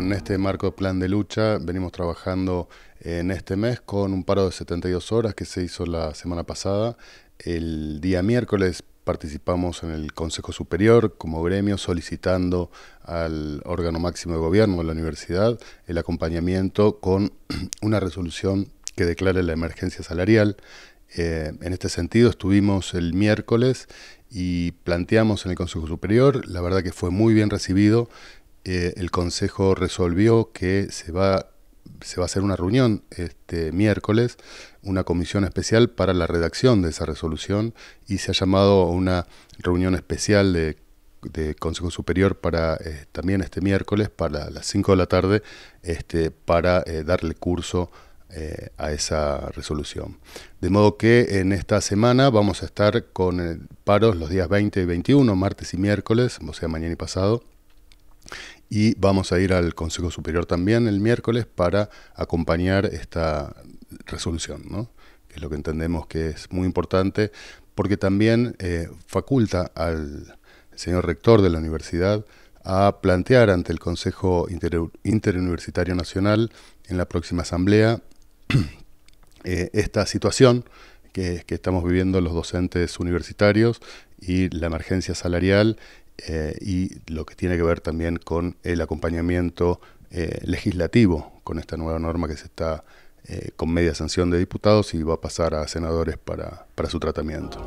en este marco de plan de lucha venimos trabajando en este mes con un paro de 72 horas que se hizo la semana pasada. El día miércoles participamos en el Consejo Superior como gremio solicitando al órgano máximo de gobierno de la universidad el acompañamiento con una resolución que declare la emergencia salarial. Eh, en este sentido estuvimos el miércoles y planteamos en el Consejo Superior, la verdad que fue muy bien recibido, eh, el Consejo resolvió que se va, se va a hacer una reunión este miércoles, una comisión especial para la redacción de esa resolución y se ha llamado una reunión especial de, Consejo Superior para eh, también este miércoles, para las 5 de la tarde, este, para eh, darle curso a esa resolución. De modo que en esta semana vamos a estar con paros los días 20 y 21, martes y miércoles, o sea, mañana y pasado, y vamos a ir al Consejo Superior también el miércoles para acompañar esta resolución, que es lo que entendemos que es muy importante, porque también eh, faculta al señor rector de la universidad a plantear ante el Consejo Interuniversitario Nacional en la próxima asamblea eh, esta situación que, que, estamos viviendo los docentes universitarios y la emergencia salarial eh, y lo que tiene que ver también con el acompañamiento eh, legislativo con esta nueva norma que se está eh, con media sanción de diputados y va a pasar a senadores para, para su tratamiento.